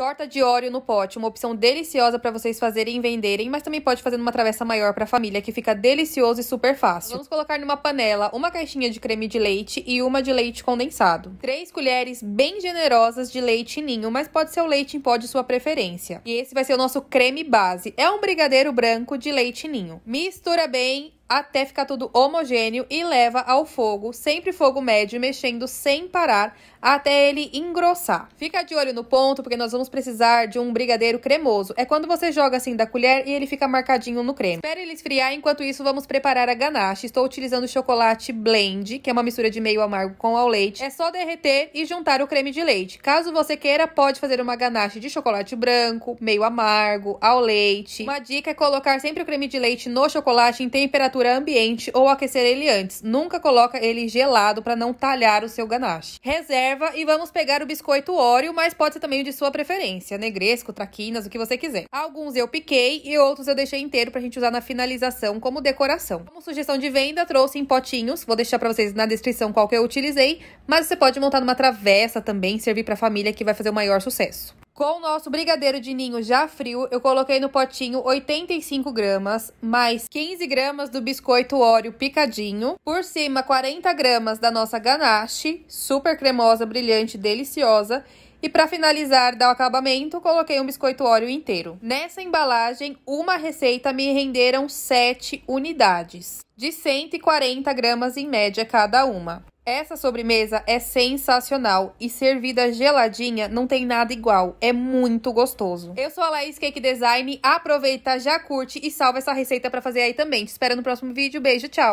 Torta de óleo no pote, uma opção deliciosa para vocês fazerem e venderem, mas também pode fazer numa travessa maior para a família, que fica delicioso e super fácil. Vamos colocar numa panela uma caixinha de creme de leite e uma de leite condensado. Três colheres bem generosas de leite ninho, mas pode ser o leite em pó de sua preferência. E esse vai ser o nosso creme base. É um brigadeiro branco de leite ninho. Mistura bem até ficar tudo homogêneo e leva ao fogo, sempre fogo médio, mexendo sem parar até ele engrossar. Fica de olho no ponto, porque nós vamos precisar de um brigadeiro cremoso. É quando você joga assim da colher e ele fica marcadinho no creme. Espera ele esfriar, enquanto isso vamos preparar a ganache. Estou utilizando chocolate blend, que é uma mistura de meio amargo com ao leite. É só derreter e juntar o creme de leite. Caso você queira, pode fazer uma ganache de chocolate branco, meio amargo, ao leite. Uma dica é colocar sempre o creme de leite no chocolate em temperatura temperatura ambiente ou aquecer ele antes. Nunca coloca ele gelado para não talhar o seu ganache. Reserva e vamos pegar o biscoito Oreo, mas pode ser também de sua preferência, negresco, traquinas, o que você quiser. Alguns eu piquei e outros eu deixei inteiro pra gente usar na finalização como decoração. Como sugestão de venda, trouxe em potinhos, vou deixar para vocês na descrição qual que eu utilizei, mas você pode montar numa travessa também, servir para família que vai fazer o maior sucesso. Com o nosso brigadeiro de ninho já frio, eu coloquei no potinho 85 gramas, mais 15 gramas do biscoito Oreo picadinho, por cima 40 gramas da nossa ganache, super cremosa, brilhante, deliciosa, e para finalizar, dar o acabamento, coloquei um biscoito Oreo inteiro. Nessa embalagem, uma receita me renderam 7 unidades, de 140 gramas em média cada uma. Essa sobremesa é sensacional e servida geladinha não tem nada igual. É muito gostoso. Eu sou a Laís Cake Design. Aproveita, já curte e salva essa receita para fazer aí também. Te espero no próximo vídeo. Beijo, tchau!